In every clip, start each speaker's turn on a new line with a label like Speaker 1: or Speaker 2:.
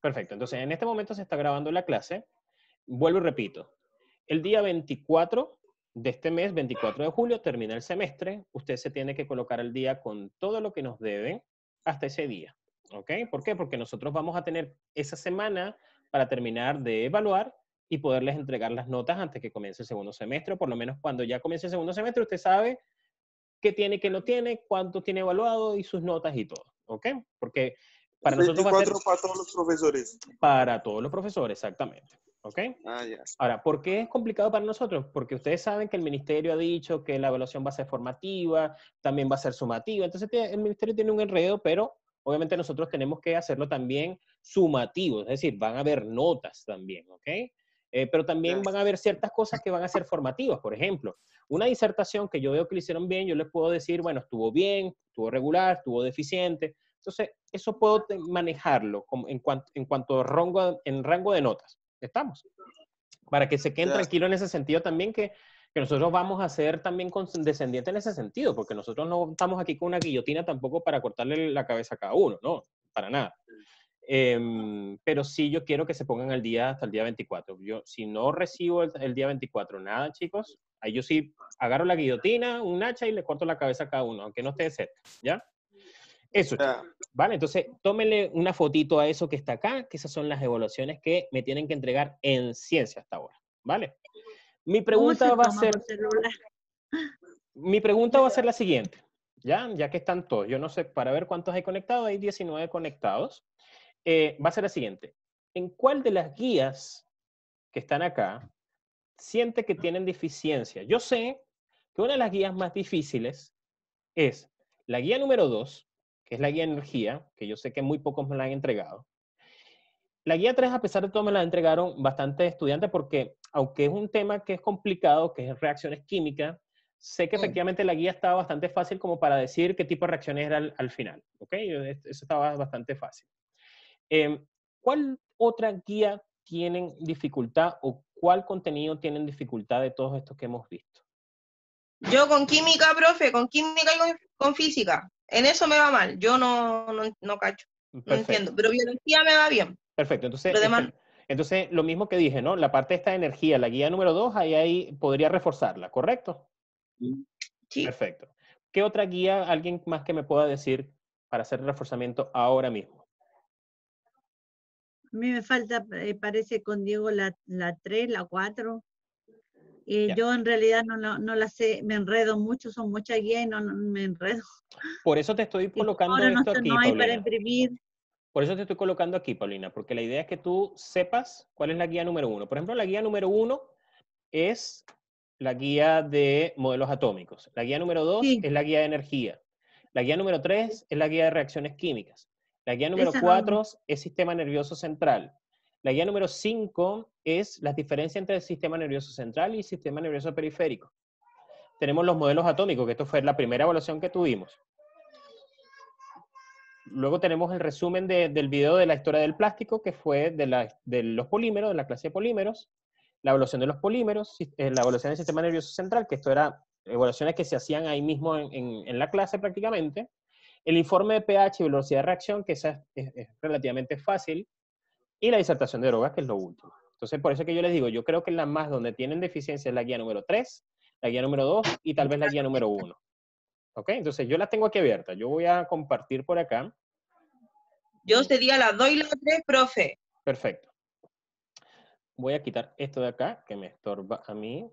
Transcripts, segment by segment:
Speaker 1: Perfecto, entonces en este momento se está grabando la clase. Vuelvo y repito, el día 24 de este mes, 24 de julio, termina el semestre. Usted se tiene que colocar el día con todo lo que nos deben hasta ese día. ¿Ok? ¿Por qué? Porque nosotros vamos a tener esa semana para terminar de evaluar y poderles entregar las notas antes que comience el segundo semestre, por lo menos cuando ya comience el segundo semestre, usted sabe qué tiene, qué no tiene, cuánto tiene evaluado y sus notas y todo. ¿Ok? Porque para 24 nosotros para todos los profesores. Para todos los profesores, exactamente. ¿Ok? Ah, Ahora, ¿por qué es complicado para nosotros? Porque ustedes saben que el ministerio ha dicho que la evaluación va a ser formativa, también va a ser sumativa. Entonces, el ministerio tiene un enredo, pero obviamente nosotros tenemos que hacerlo también sumativo, es decir, van a haber notas también, ¿ok? Eh, pero también van a haber ciertas cosas que van a ser formativas, por ejemplo, una disertación que yo veo que le hicieron bien, yo les puedo decir, bueno, estuvo bien, estuvo regular, estuvo deficiente, entonces, eso puedo manejarlo en, cuanto, en rango, en rango de notas. Estamos. Para que se queden tranquilos en ese sentido también que, nosotros vamos a ser también descendiente en ese sentido, porque nosotros no estamos aquí con una guillotina tampoco para cortarle la cabeza a cada uno, no, para nada. Em, pero sí yo quiero que se pongan al día hasta el día 24. Yo, si no recibo el, el, día 24 nada, chicos, ahí yo sí agarro la guillotina, un hacha y le corto la cabeza a cada uno, aunque no esté cerca, ¿ya? Eso, ah. ¿vale? Entonces, tómenle una fotito a eso que está acá, que esas son las evaluaciones que me tienen que entregar en ciencia hasta ahora, ¿vale? Mi pregunta va a ser... Mi pregunta va a ser la siguiente, ¿ya? Ya que están todos, yo no sé, para ver cuántos hay conectados, hay 19 conectados. Eh, va a ser la siguiente. ¿En cuál de las guías que están acá siente que tienen deficiencia? Yo sé que una de las guías más difíciles es la guía número 2, que es la guía energía, que yo sé que muy pocos me la han entregado. La guía 3, a pesar de todo, me la entregaron bastante estudiantes porque, aunque es un tema que es complicado, que es reacciones químicas, sé que efectivamente la guía estaba bastante fácil como para decir qué tipo de reacciones era al, final. ¿Ok? Eso estaba bastante fácil. Em, ¿Cuál otra guía tienen dificultad o cuál contenido tienen dificultad de todos estos que hemos visto? Yo con química, profe, con química y con física. En eso me va mal, yo no, no, cacho, no entiendo, pero violencia me va bien. Perfecto, entonces... Lo este, entonces, lo mismo que dije, ¿no? La parte de esta energía, la guía número dos, ahí, ahí podría reforzarla, ¿correcto? Sí. Perfecto. ¿Qué otra guía, alguien más que me pueda decir para hacer reforzamiento ahora mismo? A mí me falta, eh, parece con Diego la 3, la 4. Eh, y yo en realidad no, no, la sé, me enredo mucho, son muchas guías y no, me enredo. Por eso te estoy colocando esto aquí, para imprimir. Por eso te estoy colocando aquí, Paulina, porque la idea es que tú sepas cuál es la guía número uno. Por ejemplo, la guía número uno es la guía de modelos atómicos. La guía número dos es la guía de energía. La guía número tres es la guía de reacciones químicas. La guía número cuatro es sistema nervioso central. La guía número 5 es la diferencia entre el sistema nervioso central y el sistema nervioso periférico. Tenemos los modelos atómicos, que esto fue la primera evaluación que tuvimos. Luego tenemos el resumen del video de la historia del plástico, que fue de, los polímeros, de la clase de polímeros, la evaluación de los polímeros, eh, la evaluación del sistema nervioso central, que esto era evaluaciones que se hacían ahí mismo en, la clase prácticamente, el informe de pH y velocidad de reacción, que es relativamente fácil, y la disertación de drogas, que es lo último. Entonces, por eso que yo les digo, yo creo que la más donde tienen deficiencia es la guía número 3, la guía número 2 y tal vez la guía número 1. ¿Ok? Entonces, yo la tengo aquí abierta. Yo voy a compartir por acá. Yo sería la 2 y la 3, profe. Perfecto. Voy a quitar esto de acá, que me estorba a mí.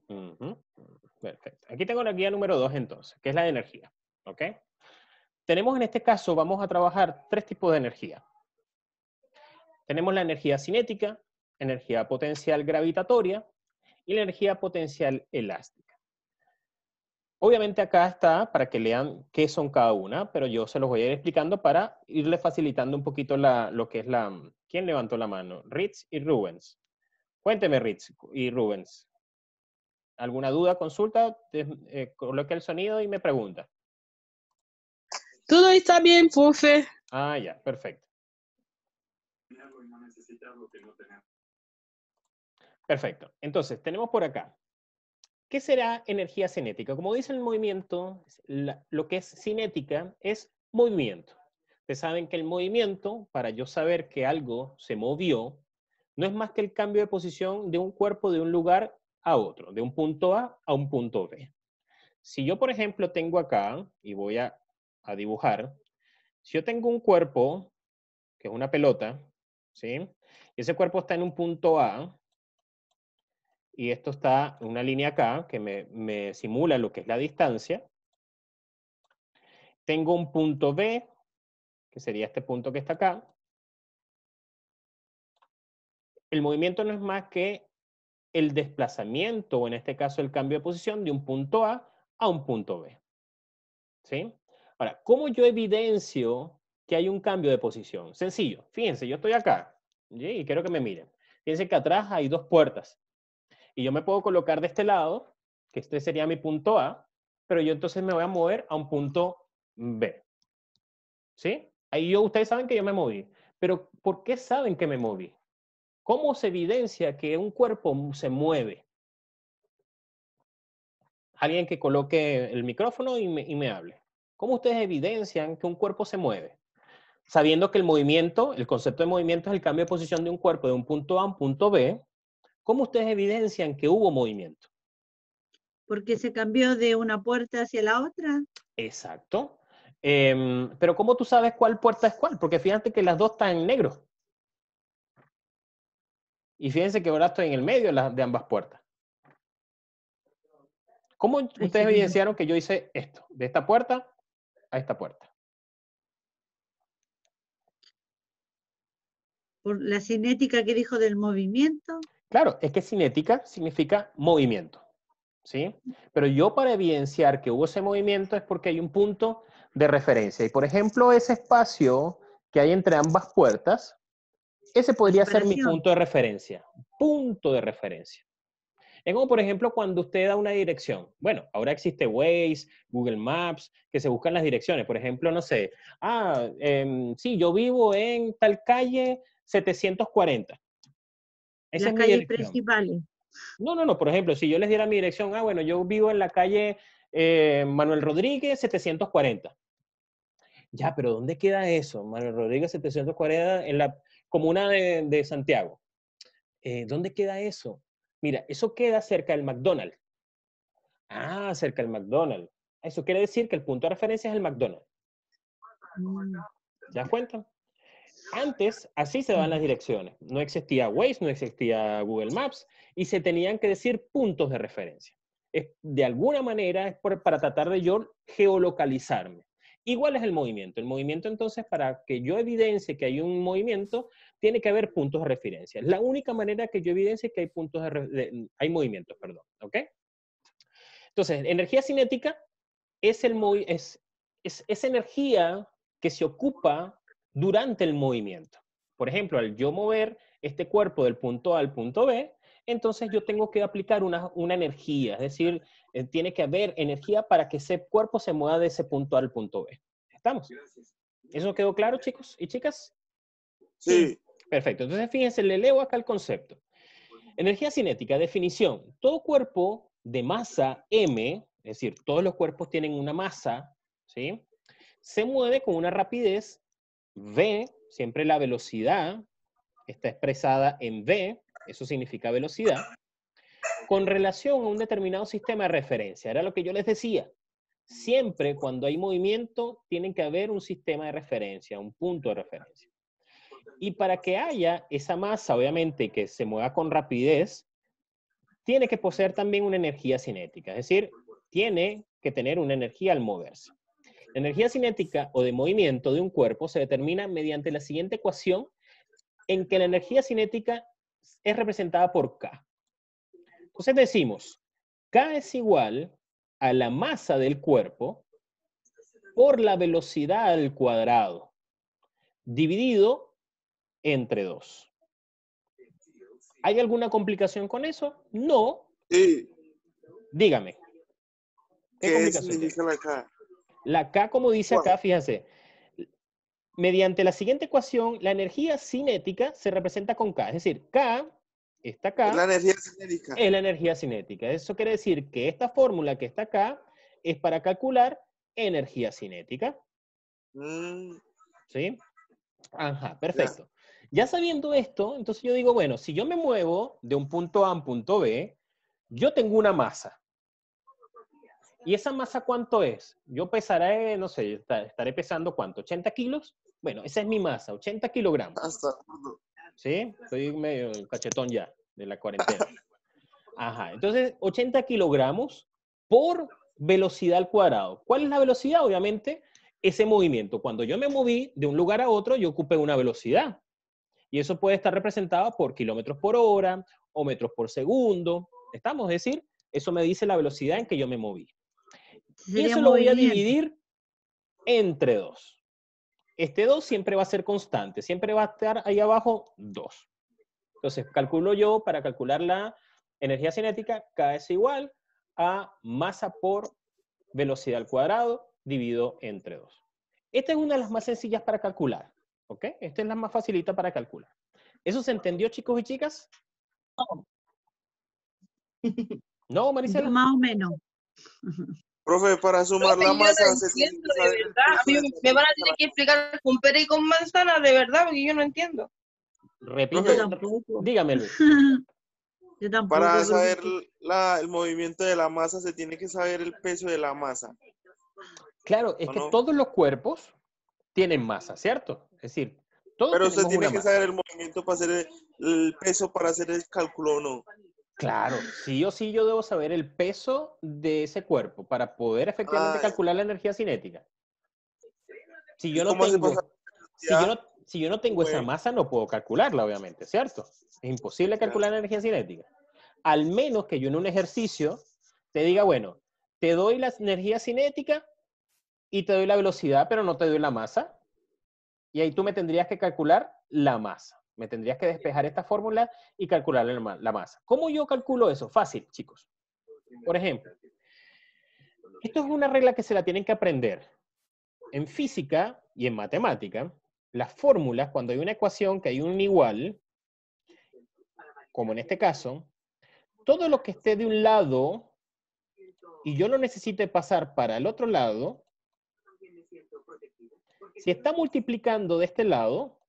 Speaker 1: Perfecto. Aquí tengo la guía número 2 entonces, que es la de energía. ¿Ok? Tenemos en este caso, vamos a trabajar tres tipos de energía. Tenemos la energía cinética, energía potencial gravitatoria y la energía potencial elástica. Obviamente acá está para que lean qué son cada una, pero yo se los voy a ir explicando para irle facilitando un poquito la, lo que es la... ¿Quién levantó la mano? Ritz y Rubens. Cuénteme, Ritz y Rubens. ¿Alguna duda, consulta? Eh, coloque el sonido y me pregunta. Todo está bien, profe. Ah, ya, perfecto que Perfecto. Entonces, tenemos por acá. ¿Qué será energía cinética? Como dice el movimiento, lo que es cinética es movimiento. Ustedes saben que el movimiento, para yo saber que algo se movió, no es más que el cambio de posición de un cuerpo de un lugar a otro, de un punto A a un punto B. Si yo, por ejemplo, tengo acá, y voy a, a dibujar, si yo tengo un cuerpo, que es una pelota, ¿sí? ese cuerpo está en un punto A, y esto está en una línea acá, que me, me simula lo que es la distancia. Tengo un punto B, que sería este punto que está acá. El movimiento no es más que el desplazamiento, o en este caso el cambio de posición, de un punto A a un punto B. ¿Sí? Ahora, ¿cómo yo evidencio hay un cambio de posición. Sencillo. Fíjense, yo estoy acá y quiero que me miren. Fíjense que atrás hay dos puertas. Y yo me puedo colocar de este lado, que este sería mi punto A, pero yo entonces me voy a mover a un punto B. ¿Sí? Ahí yo, ustedes saben que yo me moví. Pero ¿por qué saben que me moví? ¿Cómo se evidencia que un cuerpo se mueve? Alguien que coloque el micrófono y me, y me hable. ¿Cómo ustedes evidencian que un cuerpo se mueve? sabiendo que el movimiento, el concepto de movimiento es el cambio de posición de un cuerpo de un punto A a un punto B, ¿cómo ustedes evidencian que hubo movimiento? Porque se cambió de una puerta hacia la otra. Exacto. Em, pero ¿cómo tú sabes cuál puerta es cuál? Porque fíjate que las dos están en negro. Y fíjense que ahora estoy en el medio de ambas puertas. ¿Cómo ustedes evidenciaron que yo hice esto? De esta puerta a esta puerta. por la cinética que dijo del movimiento. Claro, es que cinética significa movimiento, ¿sí? Pero yo para evidenciar que hubo ese movimiento es porque hay un punto de referencia. Y por ejemplo, ese espacio que hay entre ambas puertas, ese podría ser mi punto de referencia. Punto de referencia. Es como, por ejemplo, cuando usted da una dirección. Bueno, ahora existe Waze, Google Maps, que se buscan las direcciones. Por ejemplo, no sé, ah, em, sí, yo vivo en tal calle 740. Esa la calle principal. No, no, no. Por ejemplo, si yo les diera mi dirección, ah, bueno, yo vivo en la calle eh, Manuel Rodríguez 740. Ya, pero ¿dónde queda eso? Manuel Rodríguez 740 en la comuna de, Santiago. Eh, ¿Dónde queda eso? Mira, eso queda cerca del McDonald's. Ah, cerca del McDonald's. Eso quiere decir que el punto de referencia es el McDonald's. Mm. ¿Ya cuentan? Antes así se daban las direcciones. No existía Waze, no existía Google Maps y se tenían que decir puntos de referencia. Es, de alguna manera es para tratar de yo geolocalizarme. Igual es el movimiento. El movimiento entonces para que yo evidencie que hay un movimiento tiene que haber puntos de referencia. La única manera que yo evidencie que hay puntos de, hay movimientos, perdón, ¿ok? Entonces, energía cinética es el es, es energía que se ocupa durante el movimiento. Por ejemplo, al yo mover este cuerpo del punto A al punto B, entonces yo tengo que aplicar una, energía, es decir, eh, tiene que haber energía para que ese cuerpo se mueva de ese punto A al punto B. ¿Estamos? ¿Eso quedó claro, chicos y chicas? Sí. Perfecto. Entonces, fíjense, le leo acá el concepto. Energía cinética, definición. Todo cuerpo de masa m, es decir, todos los cuerpos tienen una masa, ¿sí? Se mueve con una rapidez V, siempre la velocidad está expresada en V, eso significa velocidad, con relación a un determinado sistema de referencia. Era lo que yo les decía. Siempre cuando hay movimiento, tiene que haber un sistema de referencia, un punto de referencia. Y para que haya esa masa, obviamente, que se mueva con rapidez, tiene que poseer también una energía cinética, es decir, tiene que tener una energía al moverse. La energía cinética o de movimiento de un cuerpo se determina mediante la siguiente ecuación en que la energía cinética es representada por K. Entonces decimos, K es igual a la masa del cuerpo por la velocidad al cuadrado, dividido entre 2. ¿Hay alguna complicación con eso? No. Dígame. ¿Qué, la K, como dice acá, fíjense, mediante la siguiente ecuación, la energía cinética se representa con K. Es decir, K, está acá. Es la energía cinética. Eso quiere decir que esta fórmula que está acá es para calcular energía cinética. Mm. ¿Sí? Ajá, perfecto. Ya. ya sabiendo esto, entonces yo digo, bueno, si yo me muevo de un punto A a un punto B, yo tengo una masa. ¿Y esa masa cuánto es? Yo pesaré, no sé, estaré pesando cuánto, 80 kilos. Bueno, esa es mi masa, 80 kilogramos. Ah, ¿Sí? Estoy medio cachetón ya de la cuarentena. Ajá, entonces 80 kilogramos por velocidad al cuadrado. ¿Cuál es la velocidad? Obviamente, ese movimiento. Cuando yo me moví de un lugar a otro, yo ocupé una velocidad. Y eso puede estar representado por kilómetros por hora o metros por segundo. ¿Estamos? Es decir, eso me dice la velocidad en que yo me moví
Speaker 2: y eso lo voy a dividir
Speaker 1: entre dos. Este 2 siempre va a ser constante, siempre va a estar ahí abajo 2. Entonces, calculo yo para calcular la energía cinética, K es igual a masa por velocidad al cuadrado dividido entre 2. Esta es una de las más sencillas para calcular, ¿ok? Esta es la más facilita para calcular. ¿Eso se entendió, chicos y chicas? No. ¿No, Maricela? más o menos. Profe, para sumar la masa... se de verdad. me van a tener que explicar con pera y con manzana, de verdad, porque yo no entiendo. Repite, dígamelo. Para saber el movimiento de la masa se tiene que saber el peso de la masa. Claro, es que todos los cuerpos tienen masa, ¿cierto? Es decir, todos Pero usted tiene que saber el movimiento para hacer el, el, peso para hacer el cálculo o no. Claro, sí o sí yo debo saber el peso de ese cuerpo para poder efectivamente calcular la energía cinética. Si yo no tengo, si yo si yo no tengo esa masa, no puedo calcularla, obviamente, ¿cierto? Es imposible calcular la energía cinética. Al menos que yo en un ejercicio te diga, bueno, te doy la energía cinética y te doy la velocidad, pero no te doy la masa. Y ahí tú me tendrías que calcular la masa. Me tendrías que despejar esta fórmula y calcular la masa. ¿Cómo yo calculo eso? Fácil, chicos. Por ejemplo, esto es una regla que se la tienen que aprender. En física y en matemática, las fórmulas, cuando hay una ecuación que hay un igual, como en este caso, todo lo que esté de un lado y yo lo necesite pasar para el otro lado, si está multiplicando de este lado,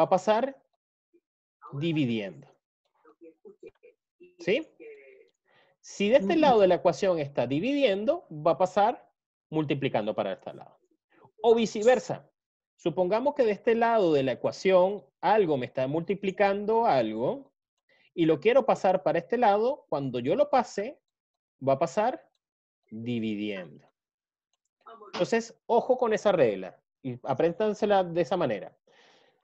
Speaker 1: va a pasar dividiendo. ¿Sí? Si de este lado de la ecuación está dividiendo, va a pasar multiplicando para este lado. O viceversa. Supongamos que de este lado de la ecuación algo me está multiplicando algo y lo quiero pasar para este lado, cuando yo lo pase, va a pasar dividiendo. Entonces, ojo con esa regla y de esa manera.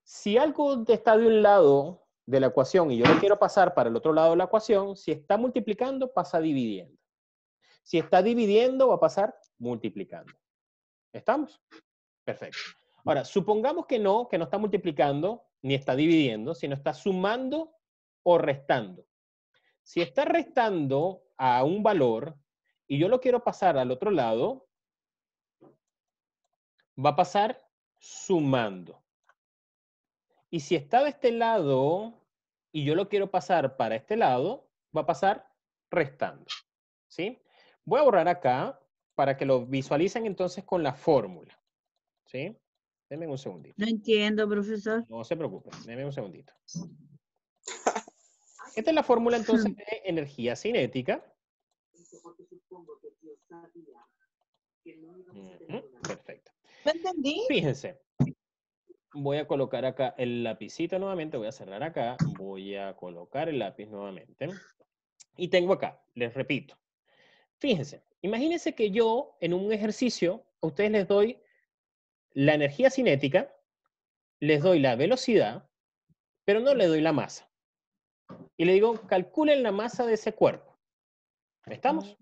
Speaker 1: Si algo está de un lado de la ecuación y yo lo quiero pasar para el otro lado de la ecuación, si está multiplicando, pasa dividiendo. Si está dividiendo, va a pasar multiplicando. ¿Estamos? Perfecto. Ahora, supongamos que no, que no está multiplicando ni está dividiendo, sino está sumando o restando. Si está restando a un valor y yo lo quiero pasar al otro lado, va a pasar sumando. Y si está de este lado y yo lo quiero pasar para este lado, va a pasar restando. ¿Sí? Voy a borrar acá para que lo visualicen entonces con la fórmula. ¿Sí? Denme un segundito. No entiendo, profesor. No se preocupen, denme un segundito. Esta es la fórmula entonces de energía cinética. Perfecto. Fíjense, voy a colocar acá el lapicito nuevamente, voy a cerrar acá, voy a colocar el lápiz nuevamente. Y tengo acá, les repito. Fíjense, imagínense que yo en un ejercicio a ustedes les doy la energía cinética, les doy la velocidad, pero no le doy la masa. Y le digo, calculen la masa de ese cuerpo. ¿Estamos?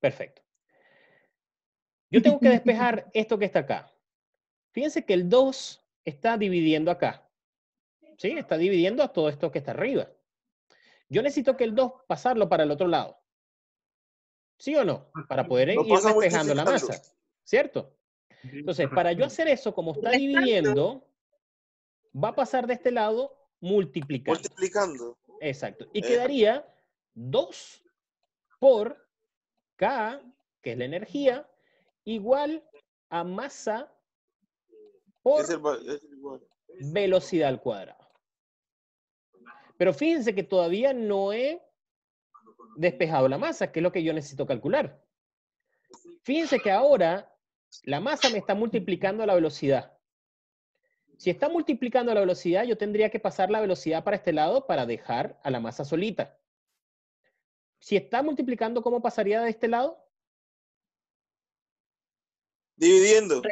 Speaker 1: Perfecto. Yo tengo que despejar esto que está acá. Fíjense que el 2 está dividiendo acá. ¿Sí? Está dividiendo a todo esto que está arriba. Yo necesito que el 2 pasarlo para el otro lado. ¿Sí o no? Para poder ir despejando la masa. ¿Cierto? Entonces, para yo hacer eso, como está dividiendo, va a pasar de este lado multiplicando. Multiplicando. Exacto. Y quedaría 2 por K, que es la energía, igual a masa velocidad al cuadrado. Pero fíjense que todavía no he despejado la masa, que es lo que yo necesito calcular. Fíjense que ahora la masa me está multiplicando la velocidad. Si está multiplicando la velocidad, yo tendría que pasar la velocidad para este lado para dejar a la masa solita. Si está multiplicando, ¿cómo pasaría de este lado? Dividiendo.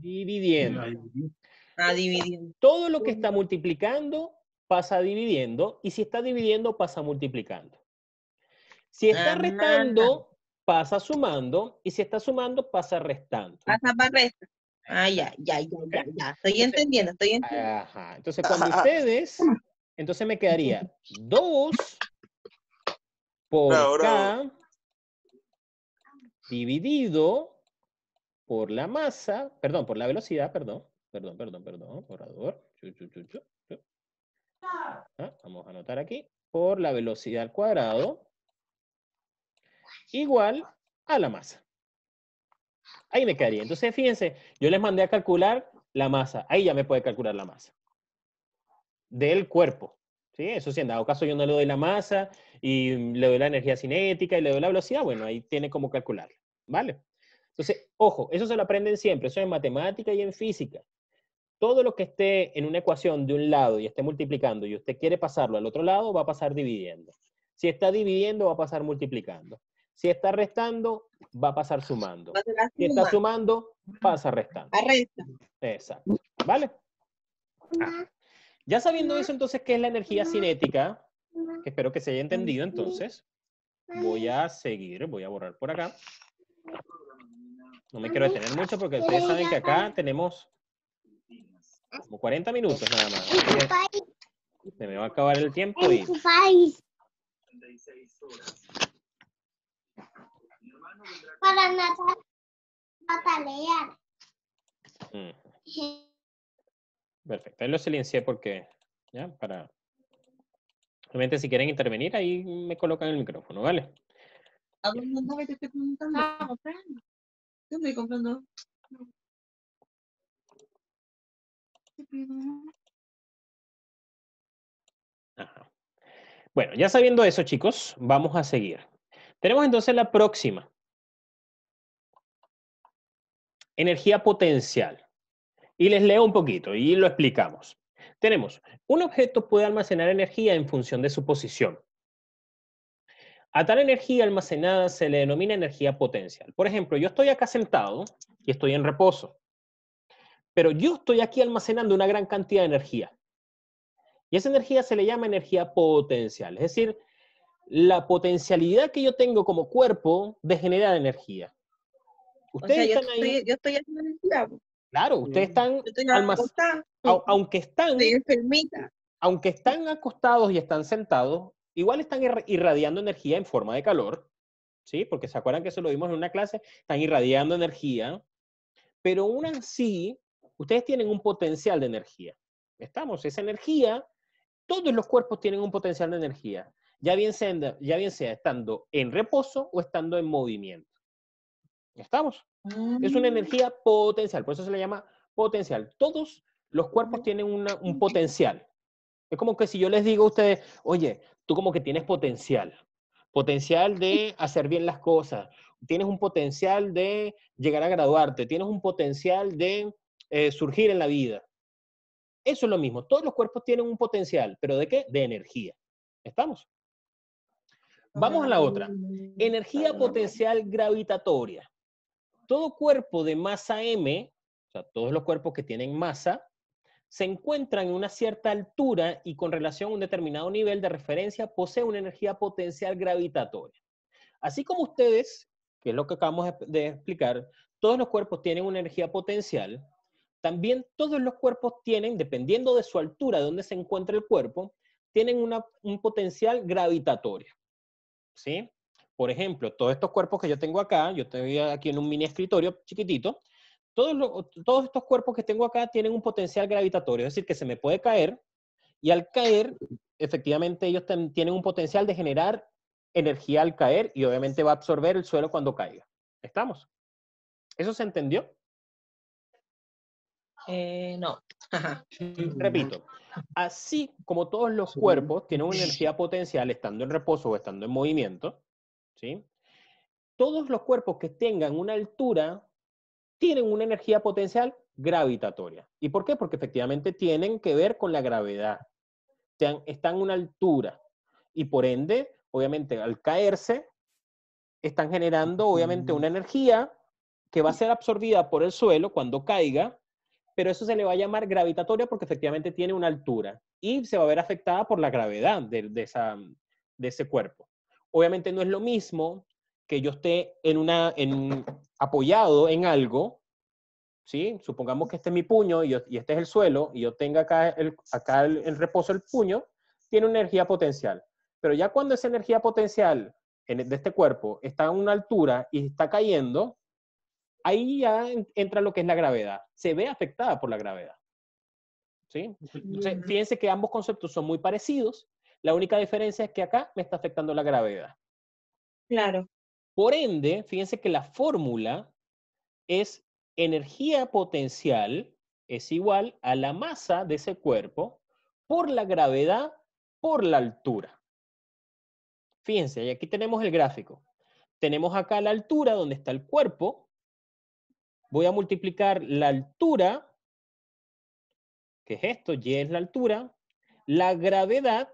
Speaker 1: Dividiendo. a ah, dividiendo. Todo lo que está multiplicando pasa dividiendo y si está dividiendo pasa multiplicando. Si está ah, restando pasa sumando y si está sumando pasa restando. Pasa para restar, Ah, ya, ya, ya, Estoy entendiendo, estoy entendiendo. Entonces cuando ah, ustedes, entonces me quedaría 2 por K dividido por la masa, perdón, por la velocidad, perdón, perdón, perdón, perdón, borrador. Ah, vamos a anotar aquí. Por la velocidad al cuadrado igual a la masa. Ahí me quedaría. Entonces, fíjense, yo les mandé a calcular la masa. Ahí ya me puede calcular la masa. Del cuerpo. ¿sí? Eso sí, en dado caso yo no le doy la masa y le doy la energía cinética y le doy la velocidad, bueno, ahí tiene como calcularla. ¿Vale? Entonces, ojo, eso se lo aprenden siempre, eso en matemática y en física. Todo lo que esté en una ecuación de un lado y esté multiplicando y usted quiere pasarlo al otro lado, va a pasar dividiendo. Si está dividiendo, va a pasar multiplicando. Si está restando, va a pasar sumando. si está sumando, pasa restando. Exacto. ¿Vale? Ah. Ya sabiendo eso, entonces, ¿qué es la energía cinética? Que espero que se haya entendido, entonces. Voy a seguir, voy a borrar por acá. No me quiero detener mucho porque ustedes saben que acá tenemos como 40 minutos nada más. Se me va a acabar el tiempo y... Para mm. Perfecto, ahí lo silencié porque, ya, para... Realmente si quieren intervenir, ahí me colocan el micrófono, ¿vale? Ah, ¿Qué estoy comprando? Bueno, ya sabiendo eso, chicos, vamos a seguir. Tenemos entonces la próxima. Energía potencial. Y les leo un poquito y lo explicamos. Tenemos, un objeto puede almacenar energía en función de su posición. A tal energía almacenada se le denomina energía potencial. Por ejemplo, yo estoy acá sentado y estoy en reposo, pero yo estoy aquí almacenando una gran cantidad de energía. Y esa energía se le llama energía potencial, es decir, la potencialidad que yo tengo como cuerpo de generar energía. Ustedes están ahí. Yo estoy Claro, ustedes mm. están almacenando. Aunque están. Estoy Aunque están acostados y están sentados, igual están irradiando energía en forma de calor, ¿sí? Porque se acuerdan que eso lo vimos en una clase, están irradiando energía, pero aún así, ustedes tienen un potencial de energía. Estamos, esa energía, todos los cuerpos tienen un potencial de energía, ya bien sea, ya bien sea estando en reposo o estando en movimiento. Estamos. Es una mm. energía potencial, por eso se le llama potencial. Todos los cuerpos mm. tienen un potencial. Es como que si yo les digo a ustedes, oye, tú como que tienes potencial, potencial de hacer bien las cosas, tienes un potencial de llegar a graduarte, tienes un potencial de eh, surgir en la vida. Eso es lo mismo, todos los cuerpos tienen un potencial, pero ¿de qué? De energía. ¿Estamos? Vamos a la otra. Energía potencial gravitatoria. Todo cuerpo de masa M, o sea, todos los cuerpos que tienen masa, se encuentran en una cierta altura y con relación a un determinado nivel de referencia posee una energía potencial gravitatoria. Así como ustedes, que es lo que acabamos de explicar, todos los cuerpos tienen una energía potencial, también todos los cuerpos tienen, dependiendo de su altura, de donde se encuentra el cuerpo, tienen un potencial gravitatorio. ¿Sí? Por ejemplo, todos estos cuerpos que yo tengo acá, yo estoy aquí en un mini escritorio chiquitito, todos, estos cuerpos que tengo acá tienen un potencial gravitatorio, es decir, que se me puede caer y al caer, efectivamente ellos tienen un potencial de generar energía al caer y obviamente va a absorber el suelo cuando caiga. ¿Estamos? ¿Eso se entendió? Eh, no. Repito, así como todos los cuerpos tienen una energía potencial estando en reposo o estando en movimiento, ¿sí? todos los cuerpos que tengan una altura tienen una energía potencial gravitatoria. ¿Y por qué? Porque efectivamente tienen que ver con la gravedad. Están en una altura y por ende, obviamente, al caerse, están generando obviamente una energía que va a ser absorbida por el suelo cuando caiga, pero eso se le va a llamar gravitatoria porque efectivamente tiene una altura y se va a ver afectada por la gravedad de, esa, de ese cuerpo. Obviamente no es lo mismo que yo esté en una, apoyado en algo, ¿sí? Supongamos que este es mi puño y, este es el suelo y yo tenga acá, el, acá en reposo el puño, tiene una energía potencial. Pero ya cuando esa energía potencial de este cuerpo está a una altura y está cayendo, ahí ya entra lo que es la gravedad. Se ve afectada por la gravedad. ¿Sí? Entonces, fíjense que ambos conceptos son muy parecidos. La única diferencia es que acá me está afectando la gravedad. Claro. Por ende, fíjense que la fórmula es energía potencial es igual a la masa de ese cuerpo por la gravedad por la altura. Fíjense, y aquí tenemos el gráfico. Tenemos acá la altura donde está el cuerpo. Voy a multiplicar la altura, que es esto, y es la altura, la gravedad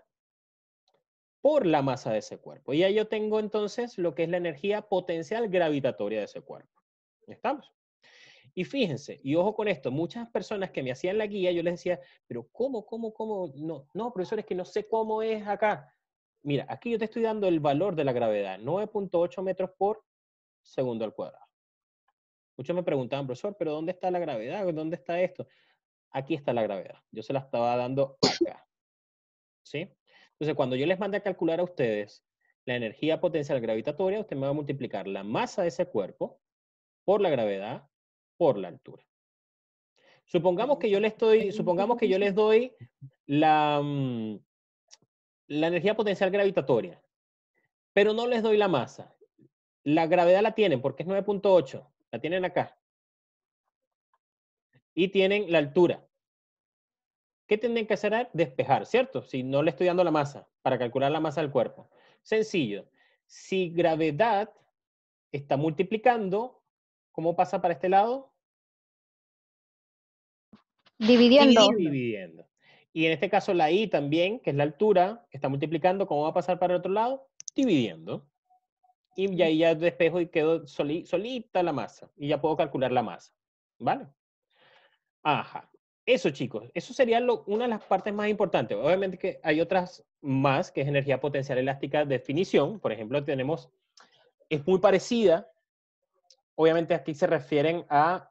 Speaker 1: por la masa de ese cuerpo. Y ahí yo tengo entonces lo que es la energía potencial gravitatoria de ese cuerpo. ¿Estamos? Y fíjense, y ojo con esto, muchas personas que me hacían la guía, yo les decía, pero ¿cómo, cómo, cómo? No, no, profesor, que no sé cómo es acá. Mira, aquí yo te estoy dando el valor de la gravedad, 9.8 metros por segundo al cuadrado. Muchos me preguntaban, profesor, pero ¿dónde está la gravedad? ¿Dónde está esto? Aquí está la gravedad. Yo se la estaba dando acá. ¿Sí? Entonces, cuando yo les mande a calcular a ustedes la energía potencial gravitatoria, usted me va a multiplicar la masa de ese cuerpo por la gravedad por la altura. Supongamos que yo les estoy, supongamos que yo les doy la, mm, la energía potencial gravitatoria, pero no les doy la masa. La gravedad la tienen porque es 9.8, la tienen acá. Y tienen la altura, ¿Qué tendrían que hacer? Despejar, ¿cierto? Si no le estoy dando la masa, para calcular la masa del cuerpo. Sencillo. Si gravedad está multiplicando, ¿cómo pasa para este lado? Dividiendo. Y dividiendo. Y en este caso la I también, que es la altura, está multiplicando, ¿cómo va a pasar para el otro lado? Dividiendo. Y ahí ya despejo y quedó solita la masa. Y ya puedo calcular la masa. ¿Vale? Ajá. Eso, chicos, eso sería una de las partes más importantes. Obviamente que hay otras más, que es energía potencial elástica definición. Por ejemplo, tenemos, es muy parecida. Obviamente aquí se refieren a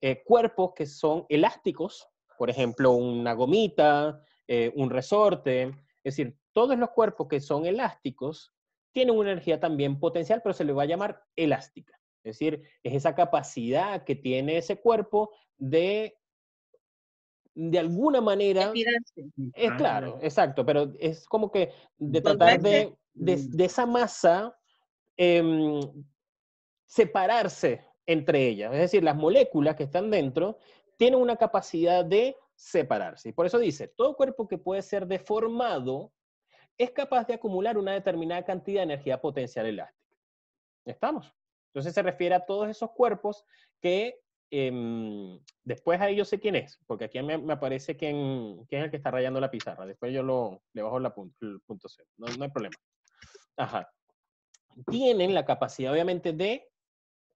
Speaker 1: eh, cuerpos que son elásticos, por ejemplo, una gomita, eh, un resorte. Es decir, todos los cuerpos que son elásticos tienen una energía también potencial, pero se le va a llamar elástica. Es decir, es esa capacidad que tiene ese cuerpo de de alguna manera... Es claro, exacto, pero es como que de tratar de, mm. de, esa masa em, separarse entre ellas. Es decir, las moléculas que están dentro tienen una capacidad de separarse. Y por eso dice, todo cuerpo que puede ser deformado es capaz de acumular una determinada cantidad de energía potencial elástica. ¿Estamos? Entonces se refiere a todos esos cuerpos que Em, después ahí yo sé quién es, porque aquí me, aparece quién, es el que está rayando la pizarra. Después yo lo, le bajo el punto cero, No, hay problema. Ajá. Tienen la capacidad, obviamente, de,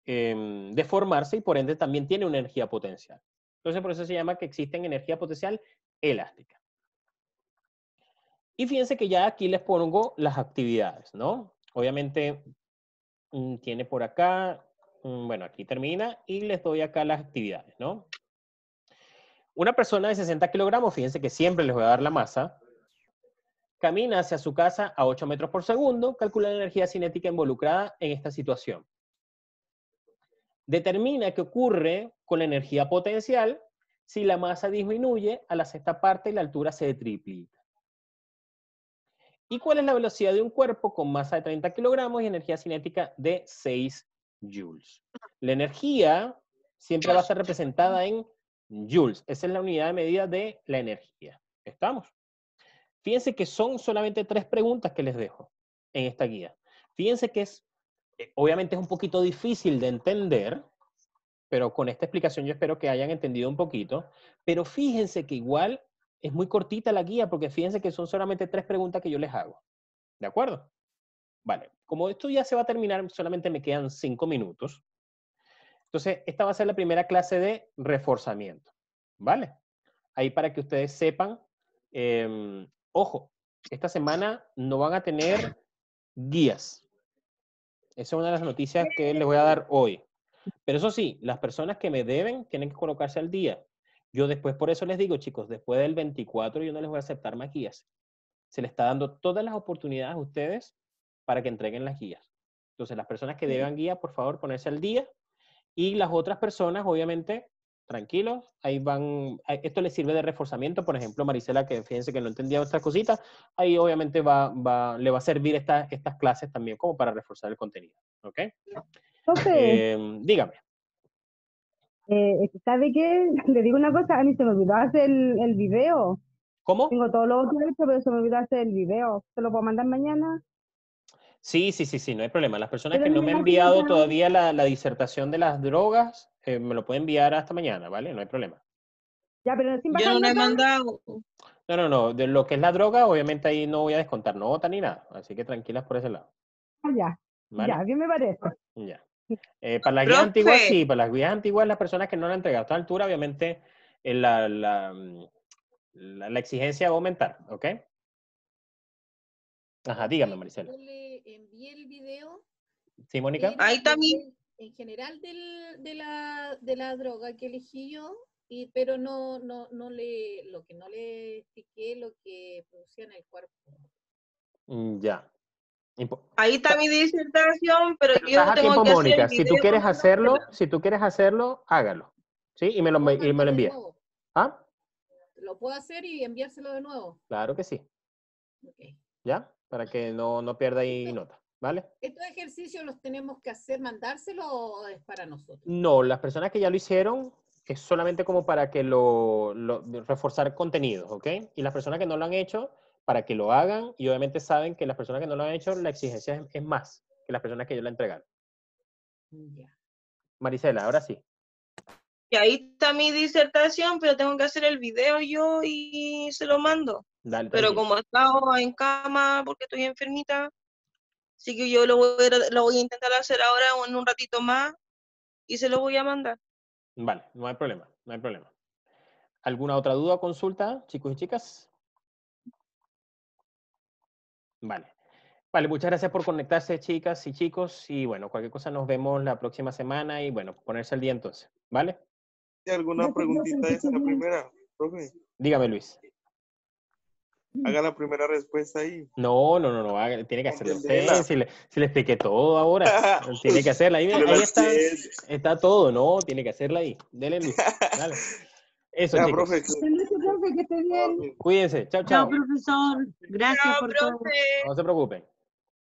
Speaker 1: em, de formarse y por ende también tiene una energía potencial. Entonces, por eso se llama que existen energía potencial elástica. Y fíjense que ya aquí les pongo las actividades, ¿no? Obviamente, mm, tiene por acá Mm, bueno, aquí termina y les doy acá las actividades, ¿no? Una persona de 60 kilogramos, fíjense que siempre les voy a dar la masa, camina hacia su casa a 8 metros por segundo, calcula la energía cinética involucrada en esta situación. Determina qué ocurre con la energía potencial si la masa disminuye a la sexta parte y la altura se triplica. ¿Y cuál es la velocidad de un cuerpo con masa de 30 kilogramos y energía cinética de 6 joules. La energía siempre va a ser representada en joules. Esa es la unidad de medida de la energía. ¿Estamos? Fíjense que son solamente tres preguntas que les dejo en esta guía. Fíjense que es, eh, obviamente es un poquito difícil de entender, pero con esta explicación yo espero que hayan entendido un poquito. Pero fíjense que igual es muy cortita la guía, porque fíjense que son solamente tres preguntas que yo les hago. ¿De acuerdo? Vale, como esto ya se va a terminar, solamente me quedan cinco minutos. Entonces, esta va a ser la primera clase de reforzamiento. ¿Vale? Ahí para que ustedes sepan, em, ojo, esta semana no van a tener guías. Esa es una de las noticias que les voy a dar hoy. Pero eso sí, las personas que me deben tienen que colocarse al día. Yo después, por eso les digo, chicos, después del 24 yo no les voy a aceptar más guías. Se les está dando todas las oportunidades a ustedes para que entreguen las guías. Entonces, las personas que deban guía, por favor, ponerse al día. Y las otras personas, obviamente, tranquilos, ahí van, esto les sirve de reforzamiento, por ejemplo, Marisela, que fíjense que no entendía otras cositas, ahí obviamente va, va, le va a servir estas, estas clases también como para reforzar el contenido, ¿ok? Ok. Em, dígame. Eh, ¿Sabe qué? Le digo una cosa, a se me olvidó hacer el, el video. ¿Cómo? Tengo todo lo que he hecho, pero se me olvidó hacer el video. ¿Se lo puedo mandar mañana? Sí, sí, sí, sí, no hay problema. Las personas que no me han enviado todavía la, disertación de las drogas, eh, me lo pueden enviar hasta mañana, ¿vale? No hay problema. Ya, pero sin Yo no la he mandado. No, no, no. De lo que es la droga, obviamente ahí no voy a descontar nota ni nada. Así que tranquilas por ese lado. Ah, ya. Ya, bien me parece. Ya. Eh, para las guías antiguas, sí. Para las guías antiguas, las personas que no la han entregado a esta altura, obviamente eh, mm, la, la, exigencia va a aumentar, ¿ok? Ajá, dígame, Maricela. Yo le envié el video. Sí, Mónica. Ahí también. En general de, la, droga que elegí yo, pero no, no, le, lo que no le expliqué lo que producía en el cuerpo. Mm, ya. Ahí está mi disertación, pero yo tengo que Mónica. si tú quieres hacerlo, si tú quieres hacerlo, hágalo. ¿Sí? Y me lo, y me lo ¿Ah? Lo puedo hacer y enviárselo de nuevo. Claro que sí. ¿Ya? para que no, no pierda ahí nota. ¿Vale? ¿Estos ejercicios los tenemos que hacer, mandárselo o es para nosotros? No, las personas que ya lo hicieron es solamente como para que lo, reforzar contenidos, ¿ok? Y las personas que no lo han hecho, para que lo hagan y obviamente saben que las personas que no lo han hecho, la exigencia es, más que las personas que yo la entregaron. Marisela, ahora sí. Y ahí está mi disertación, pero tengo que hacer el video yo y se lo mando. Pero como he en cama porque estoy enfermita, así que yo lo voy, a, intentar hacer ahora en un ratito más y se lo voy a mandar. Vale, no hay problema, no hay problema. ¿Alguna otra duda o consulta, chicos y chicas? Vale. Vale, muchas gracias por conectarse, chicas y chicos. Y bueno, cualquier cosa nos vemos la próxima semana y bueno, ponerse al día entonces, ¿vale? ¿Alguna preguntita? la primera, Dígame, Luis haga la primera respuesta ahí. No, no, no, no, tiene que hacerlo usted. Si le, si le, expliqué todo ahora, tiene que hacerla ahí. ahí está, está, todo, ¿no? Tiene que hacerla ahí. Dele Dale. Eso, es. esté bien. Cuídense. Chao, chao. Chao, profesor. Gracias chao, por todo. No se preocupen.